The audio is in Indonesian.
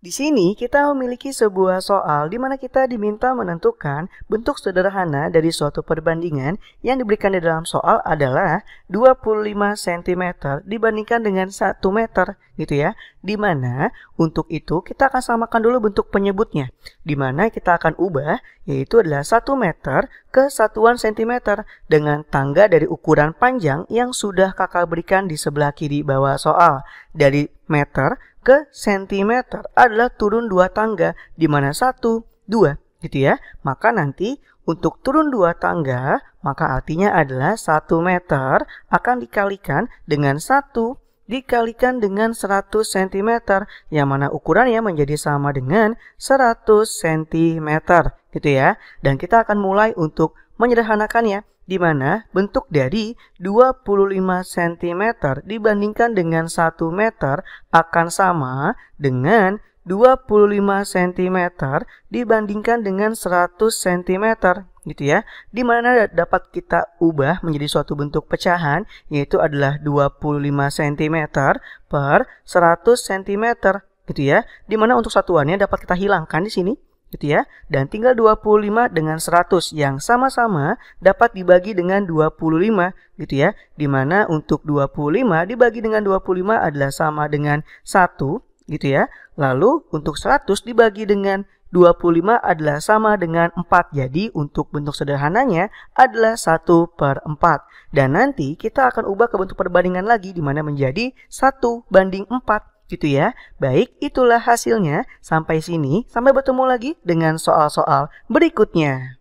Di sini kita memiliki sebuah soal di mana kita diminta menentukan bentuk sederhana dari suatu perbandingan yang diberikan di dalam soal adalah 25 cm dibandingkan dengan 1 meter gitu ya. Di mana untuk itu kita akan samakan dulu bentuk penyebutnya. Di mana kita akan ubah yaitu adalah 1 meter ke satuan cm dengan tangga dari ukuran panjang yang sudah kakak berikan di sebelah kiri bawah soal. Dari meter ke sentimeter adalah turun dua tangga di mana satu, dua gitu ya. Maka nanti untuk turun dua tangga, maka artinya adalah satu meter akan dikalikan dengan satu dikalikan dengan 100 cm yang mana ukurannya menjadi sama dengan 100 cm gitu ya. Dan kita akan mulai untuk menyederhanakannya di mana bentuk dari 25 cm dibandingkan dengan 1 meter akan sama dengan 25 cm dibandingkan dengan 100 cm gitu ya. Di mana dapat kita ubah menjadi suatu bentuk pecahan yaitu adalah 25 cm per 100 cm gitu ya. Di mana untuk satuannya dapat kita hilangkan di sini gitu ya. Dan tinggal 25 dengan 100 yang sama-sama dapat dibagi dengan 25 gitu ya. Di mana untuk 25 dibagi dengan 25 adalah sama dengan 1 gitu ya. Lalu untuk 100 dibagi dengan 25 adalah sama dengan 4. Jadi untuk bentuk sederhananya adalah 1 per 4. Dan nanti kita akan ubah ke bentuk perbandingan lagi di mana menjadi 1 banding 4 gitu ya. Baik, itulah hasilnya. Sampai sini, sampai bertemu lagi dengan soal-soal berikutnya.